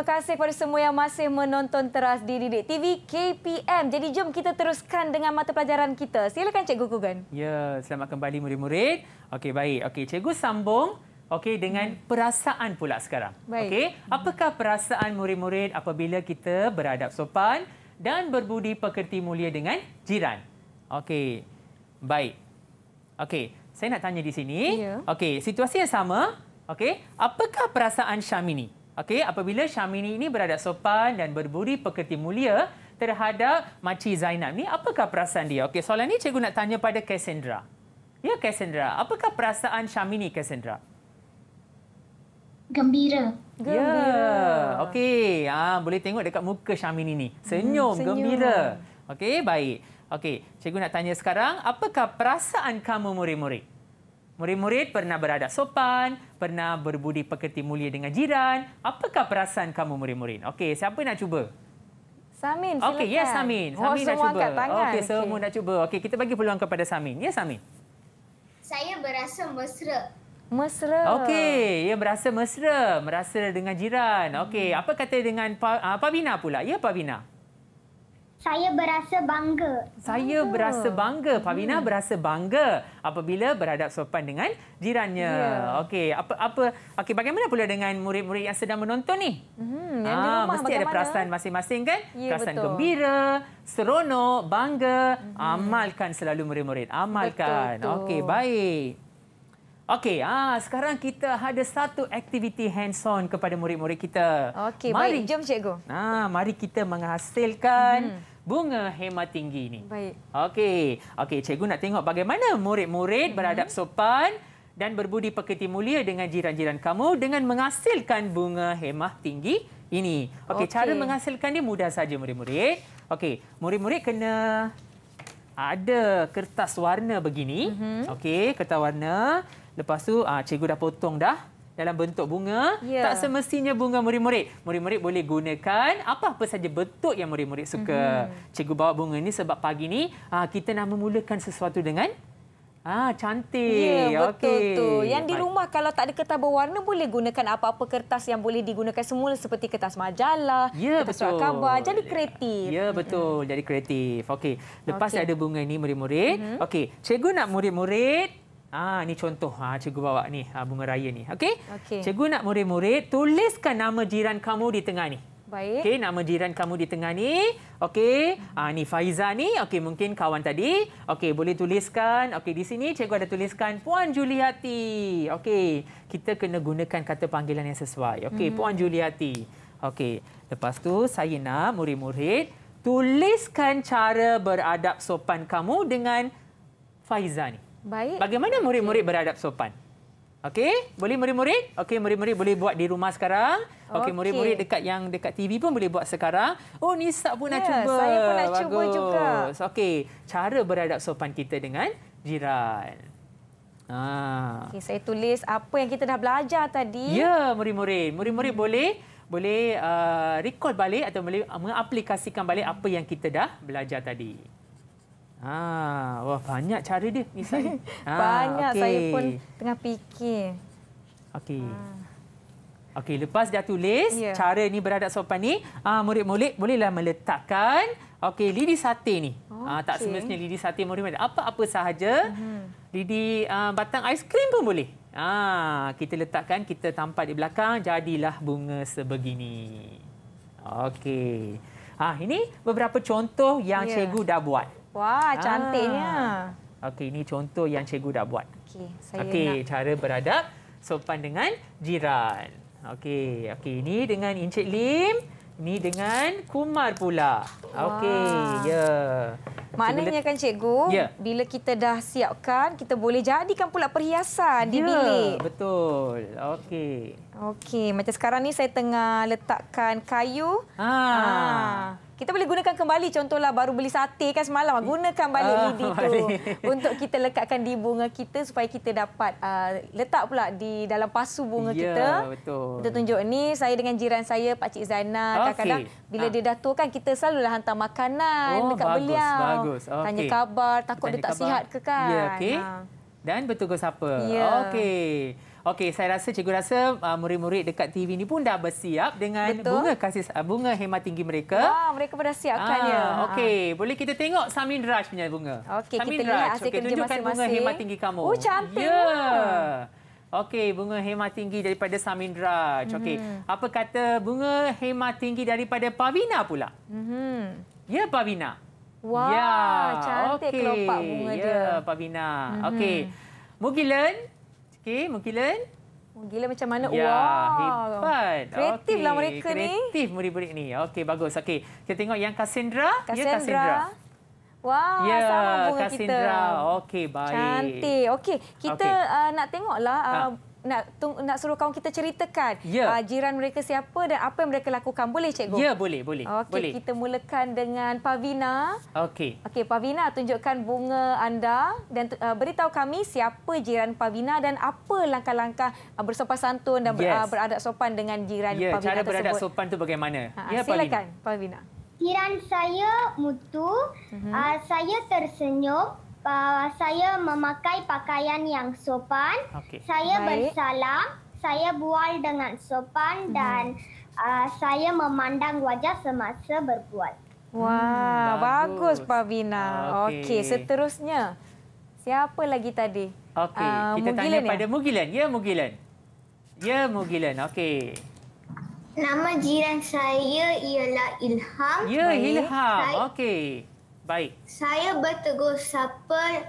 kasih kepada semua yang masih menonton teras di Didik TV KPM. Jadi jom kita teruskan dengan mata pelajaran kita. Silakan Cikgu Kugan. Ya, selamat kembali murid-murid. Okey, baik. Okey, Cikgu sambung okey dengan perasaan pula sekarang. Okey, apakah perasaan murid-murid apabila kita beradab sopan dan berbudi pekerti mulia dengan jiran? Okey, baik. Okey, saya nak tanya di sini. Ya. Okey, situasi yang sama. Okey, apakah perasaan Syamini? ini? Okey, apabila Syamini ini berada sopan dan berbudi pekerti mulia terhadap Makcik Zainab ni, apakah perasaan dia? Okey, soalan ni cikgu nak tanya pada Cassandra. Ya, Cassandra, apakah perasaan Syamini Cassandra? Gembira. Ya, gembira. Ya. Okey, ha, boleh tengok dekat muka Syamini ni. Hmm, senyum, senyum. gembira. Okey, baik. Okey, cikgu nak tanya sekarang, apakah perasaan kamu murid-murid? Murid-murid pernah berada sopan, pernah berbudi pekerti mulia dengan jiran. Apakah perasaan kamu murid-murid? Okey, siapa nak cuba? Samin, silakan. Okey, yes, Samin. Samin oh, nak cuba. Okey, semua okay. nak cuba. Okey, kita bagi peluang kepada Samin. Yes, ya, Samin. Saya berasa mesra. Mesra. Okey, ya berasa mesra, merasa dengan jiran. Okey, hmm. apa kata dengan pa, uh, Pavina pula? Ya, Pavina. Saya berasa bangga. Saya oh. berasa bangga. Fabina hmm. berasa bangga apabila berhadap sopan dengan jirannya. Yeah. Okey, apa apa okey bagaimana pula dengan murid-murid yang sedang menonton ni? Hmm, yang ah, di rumah mesti bagaimana? ada perasaan masing-masing kan? Yeah, perasaan betul. gembira, seronok, bangga. Hmm. Amalkan selalu murid-murid. Amalkan. Okey, baik. Okey, ah sekarang kita ada satu aktiviti hands on kepada murid-murid kita. Okey, baik. Jom cikgu. Ah, mari kita menghasilkan hmm bunga hemat tinggi ini. Baik. Okey. Okey, cikgu nak tengok bagaimana murid-murid hmm. beradab sopan dan berbudi pekerti mulia dengan jiran-jiran kamu dengan menghasilkan bunga hemah tinggi ini. Okey, okay. cara menghasilkan dia mudah saja murid-murid. Okey, murid-murid kena ada kertas warna begini. Mm -hmm. Okey, kertas warna. Lepas tu ah cikgu dah potong dah dalam bentuk bunga. Yeah. Tak semestinya bunga murid-murid. Murid-murid boleh gunakan apa-apa saja bentuk yang murid-murid suka. Mm -hmm. Cikgu bawa bunga ini sebab pagi ini ah, kita nak memulakan sesuatu dengan Ah cantik. Ya, betul okay. tu. Yang di rumah kalau tak ada kertas berwarna boleh gunakan apa-apa kertas yang boleh digunakan semula seperti kertas majalah, ya, kertas surat khabar. Jadi kreatif. Ya betul, jadi kreatif. Okey. Lepas okay. ada bunga ini murid-murid. Mm -hmm. Okey, cikgu nak murid-murid Ah ni contoh Ah, cikgu bawa ni ah, bunga raya ni. Okey? Okay. Cikgu nak murid-murid tuliskan nama jiran kamu di tengah ni. Baik. Okey, nama jiran kamu di tengah ni. Okey. Ah ni Faiza ni. Okey, mungkin kawan tadi. Okey, boleh tuliskan. Okey, di sini cikgu ada tuliskan Puan Juliati. Okey. Kita kena gunakan kata panggilan yang sesuai. Okey, hmm. Puan Juliati. Okey. Lepas tu saya nak murid-murid tuliskan cara beradab sopan kamu dengan Faiza ni. Baik. Bagaimana murid-murid beradab sopan? Okey, boleh murid-murid? Okey, murid-murid boleh buat di rumah sekarang. Okey, murid-murid dekat yang dekat TV pun boleh buat sekarang. Oh, Nisa pun ya, nak cuba. Saya pun nak Bagus. cuba juga. Okey, cara beradab sopan kita dengan jiran. Ha. Okay, saya tulis apa yang kita dah belajar tadi. Ya, murid-murid. Murid-murid boleh boleh uh, recall balik atau boleh mengaplikasikan balik apa yang kita dah belajar tadi. Ah wah banyak cari dia. [LAUGHS] Ha, banyak okay. saya pun tengah fikir. Okey. Ha. Okey, lepas dah tulis yeah. cara ni beradab sopan ni, ah murid-murid bolehlah meletakkan okey lidi sate ni. Okay. Ha, tak semestinya lidi sate murid-murid apa-apa sahaja. Uh-huh. Lidi uh, batang aiskrim pun boleh. Ah kita letakkan, kita tampak di belakang jadilah bunga sebegini. Okey. ah ini beberapa contoh yang yeah. cikgu dah buat. Wah, ah. cantiknya. Ah. Okey, ini contoh yang cikgu dah buat. Okey, saya okay, nak. cara beradab sopan dengan jiran. Okey, okay, ini dengan Encik Lim, ni dengan Kumar pula. Okey, ya. Yeah. Maknanya kan cikgu, yeah. bila kita dah siapkan, kita boleh jadikan pula perhiasan yeah, di ya, bilik. betul. Okey. Okey, macam sekarang ni saya tengah letakkan kayu. Ah. Ah kita boleh gunakan kembali contohlah baru beli sate kan semalam ah, gunakan balik oh, ah, lidi tu untuk kita lekatkan di bunga kita supaya kita dapat uh, letak pula di dalam pasu bunga ya, kita betul. kita tunjuk ni saya dengan jiran saya Pak Cik Zainal okay. kadang-kadang bila ha. dia dah tua kan kita selalulah hantar makanan oh, dekat bagus, beliau bagus. Okay. tanya kabar takut tanya dia tak kabar. sihat ke kan ya, okay. ha. dan bertugas apa ya. okey Okey, saya rasa cikgu rasa uh, murid-murid dekat TV ni pun dah bersiap dengan Betul. bunga kasih uh, bunga hema tinggi mereka. Wah, ya, mereka pun dah siapkannya. Ah, ha. Okey, ha. boleh kita tengok Samin Raj punya bunga. Okey, kita lihat hasil okay, kerja tunjukkan masing-masing. bunga hema tinggi kamu. Oh, cantik. Ya. Yeah. Okey, bunga hema tinggi daripada Samin Raj. Okey, mhm. apa kata bunga hema tinggi daripada Pavina pula? hmm Ya, yeah, Pavina. Wah, yeah. cantik okay. kelopak bunga yeah, dia. Ya, Pavina. hmm Okey, Mugilan, Okey, Mungkilan. Gila macam mana? Ya, wow. hebat. Kreatif okay. lah mereka Kreatif ni. Kreatif murid-murid ni. Okey, bagus. Okey, kita tengok yang Cassandra. Cassandra. Ya, Cassandra. Wah, ya, sama bunga Kassandra. kita. Ya, Cassandra. Okey, baik. Cantik. Okey, kita okay. Uh, nak tengoklah... Uh, ha nak tung, nak suruh kawan kita ceritakan ya. uh, jiran mereka siapa dan apa yang mereka lakukan boleh cikgu? Ya boleh boleh. Okay boleh. kita mulakan dengan Pavina. Okey. Okey Pavina tunjukkan bunga anda dan uh, beritahu kami siapa jiran Pavina dan apa langkah-langkah uh, bersopan santun dan yes. beradab sopan dengan jiran ya, Pavina cara tersebut. Cara beradab sopan tu bagaimana? Ha, ya silakan, Pavina. Pavina. Jiran saya mutu, uh -huh. uh, saya tersenyum uh, saya memakai pakaian yang sopan. Okay. Saya Baik. bersalam, saya bual dengan sopan hmm. dan uh, saya memandang wajah semasa berbual. Wah, hmm, bagus. bagus Vina. Okey, okay, seterusnya. Siapa lagi tadi? Okey, uh, kita Mugilan tanya ya? pada Mugilan. Ya, Mugilan. Ya, Mugilan. Okey. Nama jiran saya ialah Ilham. Ya, Ilham. Okey. Baik. Saya bertegur sapa,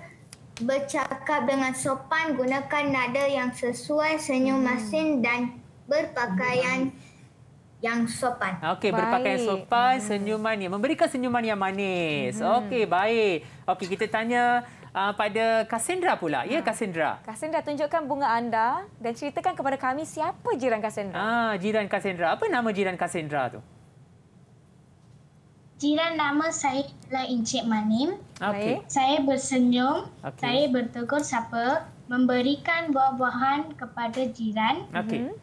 bercakap dengan sopan, gunakan nada yang sesuai, senyum hmm. masin dan berpakaian hmm. yang sopan. Okey, berpakaian sopan, hmm. senyum manis. Memberikan senyuman yang manis. Hmm. Okey, baik. Okey, kita tanya uh, pada Cassandra pula. Ya, hmm. Cassandra. Cassandra, tunjukkan bunga anda dan ceritakan kepada kami siapa jiran Cassandra. Ah, jiran Cassandra. Apa nama jiran Cassandra tu? Jiran nama saya adalah Encik Manim. Okay. Saya bersenyum, okay. saya bertegur sapa, memberikan buah-buahan kepada jiran. Okay. Mhm.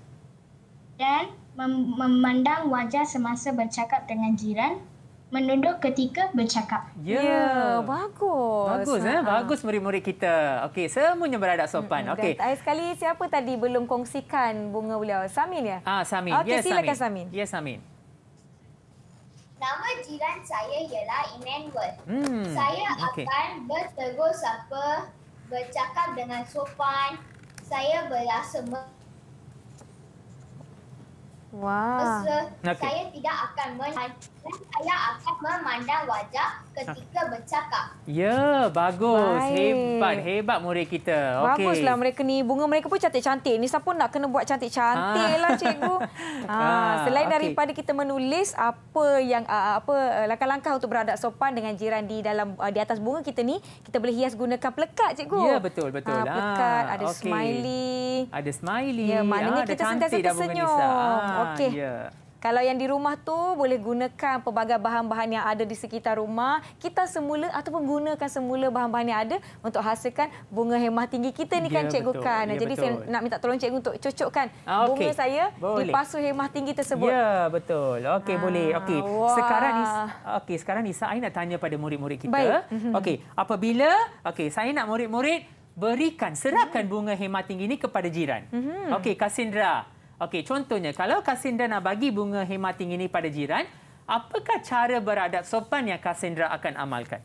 Dan mem- memandang wajah semasa bercakap dengan jiran, menunduk ketika bercakap. Ya, yeah. yeah, bagus. Bagus, ha? bagus murid-murid kita. Okey, semuanya beradab sopan. Okey. Dan sekali siapa tadi belum kongsikan bunga beliau? Samin ya? Ah, Samin. Okey, yes, silakan Samin. Samin. Ya, yes, Samin. Nama jiran saya ialah Emmanuel. Hmm. Saya okay. akan bertegur sapa, bercakap dengan sopan. Saya berasa me- Wow. Okay. Saya tidak akan men saya akan memandang wajah ketika bercakap. Ya, bagus. Baik. Hebat. Hebat murid kita. Baguslah okay. mereka ni. Bunga mereka pun cantik-cantik. Ni siapa nak kena buat cantik-cantik ah. lah, cikgu. Ha, [LAUGHS] selain okay. daripada kita menulis apa yang apa langkah-langkah untuk beradab sopan dengan jiran di dalam di atas bunga kita ni, kita boleh hias gunakan pelekat, cikgu. Ya, betul. betul. Ha, pelekat, ada okay. smiley. Ada smiley. Ya, maknanya ha, kita sentiasa tersenyum. Ha, okay. Ya, kalau yang di rumah tu boleh gunakan pelbagai bahan-bahan yang ada di sekitar rumah, kita semula atau menggunakan semula bahan-bahan yang ada untuk hasilkan bunga hemah tinggi kita ni kan, ya, kan cikgu betul. kan. Ya, Jadi betul. saya nak minta tolong cikgu untuk cocokkan ah, okay. bunga saya boleh. di pasu hemah tinggi tersebut. Ya, betul. Okey, ha. boleh. Okey. Sekarang ni okey, sekarang ni saya nak tanya pada murid-murid kita. Mhm. Okey, apabila okey, saya nak murid-murid berikan serahkan mhm. bunga hemah tinggi ini kepada jiran. Hmm. Okey, Kasindra. Okey, contohnya kalau Cassandra nak bagi bunga hemat tinggi ini pada jiran, apakah cara beradab sopan yang Cassandra akan amalkan?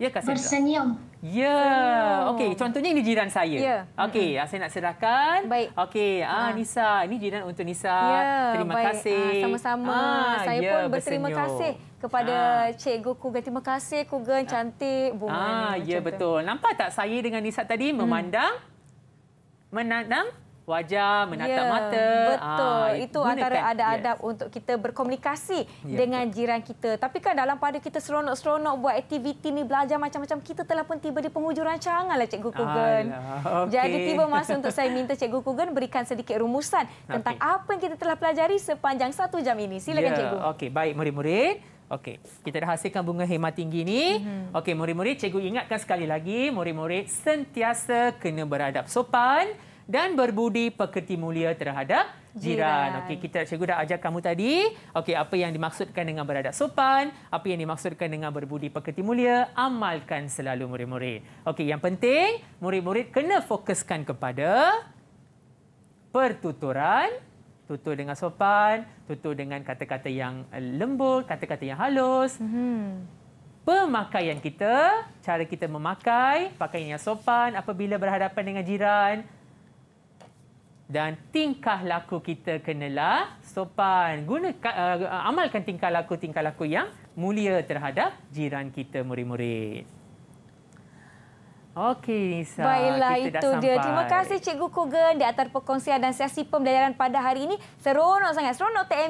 Ya, Cassandra. Bersenyum. Ya. Okey, contohnya ini jiran saya. Ya. Okey, saya nak serahkan. Baik. Okey, ah, ah Nisa, ini jiran untuk Nisa. Ya, terima baik. Ah, kasih. Sama-sama. Ha, ha, saya ya, pun berterima bersenyum. kasih kepada ha. cikgu Kugan. Terima kasih Kugan cantik bunga ha, ini. Ya, betul. Itu. Nampak tak saya dengan Nisa tadi hmm. memandang menanam wajah, menatap ya, mata. Betul. Aa, ah, Itu gunakan. antara adab-adab yes. untuk kita berkomunikasi ya, dengan betul. jiran kita. Tapi kan dalam pada kita seronok-seronok buat aktiviti ni, belajar macam-macam, kita telah pun tiba di penghujung rancangan rancanganlah Cikgu Kugan. Okay. Jadi tiba masa untuk saya minta Cikgu Kugan berikan sedikit rumusan tentang apa yang kita telah pelajari sepanjang satu jam ini. Silakan ya, Cikgu. Okey, Baik, murid-murid. Okey, kita dah hasilkan bunga hema tinggi ni. Mhm. Okey, murid-murid, cikgu ingatkan sekali lagi, murid-murid sentiasa kena beradab sopan dan berbudi pekerti mulia terhadap jiran. jiran. Okey, kita cikgu dah ajar kamu tadi. Okey, apa yang dimaksudkan dengan beradab sopan? Apa yang dimaksudkan dengan berbudi pekerti mulia? Amalkan selalu murid-murid. Okey, yang penting murid-murid kena fokuskan kepada pertuturan Tutur dengan sopan, tutur dengan kata-kata yang lembut, kata-kata yang halus. Hmm. Pemakaian kita, cara kita memakai, pakaian yang sopan apabila berhadapan dengan jiran dan tingkah laku kita kenalah sopan guna uh, amalkan tingkah laku tingkah laku yang mulia terhadap jiran kita murid-murid Okey, Nisa. Baiklah, kita itu dah sampai. dia. Terima kasih Cikgu Kugen di atas perkongsian dan sesi pembelajaran pada hari ini. Seronok sangat. Seronok, Teh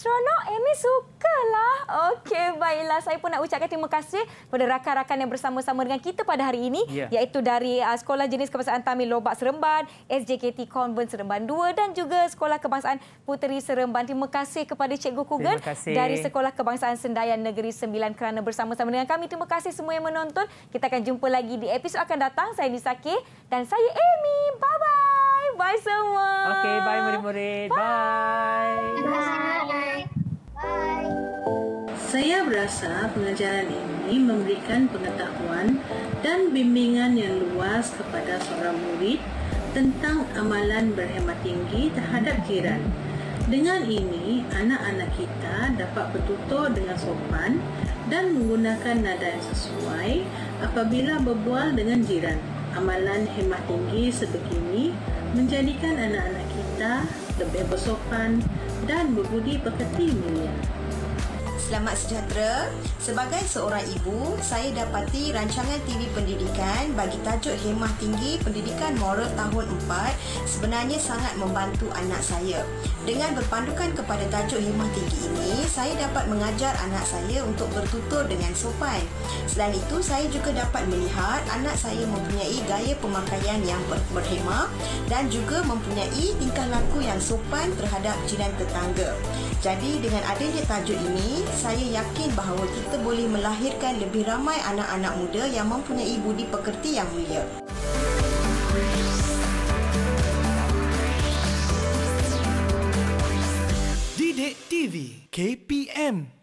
seronok. Amy lah. Okey, baiklah. Saya pun nak ucapkan terima kasih kepada rakan-rakan yang bersama-sama dengan kita pada hari ini. Yeah. Iaitu dari uh, Sekolah Jenis Kebangsaan Tamil Lobak Seremban, SJKT Convent Seremban 2 dan juga Sekolah Kebangsaan Puteri Seremban. Terima kasih kepada Cikgu Kugan dari Sekolah Kebangsaan Sendayan Negeri Sembilan kerana bersama-sama dengan kami. Terima kasih semua yang menonton. Kita akan jumpa lagi di episod akan datang. Saya Nisa dan saya Amy. Bye-bye bye. Bye semua. Okay, bye murid-murid. Bye. Bye. Saya berasa pengajaran ini memberikan pengetahuan dan bimbingan yang luas kepada seorang murid tentang amalan berhemat tinggi terhadap kiran. Dengan ini, anak-anak kita dapat bertutur dengan sopan dan menggunakan nada yang sesuai apabila berbual dengan jiran amalan hemat tinggi sebegini menjadikan anak-anak kita lebih bersopan dan berbudi pekerti mulia. Selamat sejahtera. Sebagai seorang ibu, saya dapati rancangan TV pendidikan bagi tajuk Hemah Tinggi Pendidikan Moral Tahun 4 sebenarnya sangat membantu anak saya. Dengan berpandukan kepada tajuk hikmah tinggi ini, saya dapat mengajar anak saya untuk bertutur dengan sopan. Selain itu, saya juga dapat melihat anak saya mempunyai gaya pemakaian yang ber- berhemah dan juga mempunyai tingkah laku yang sopan terhadap jiran tetangga. Jadi, dengan adanya tajuk ini, saya yakin bahawa kita boleh melahirkan lebih ramai anak-anak muda yang mempunyai budi pekerti yang mulia. Sidik TV KPM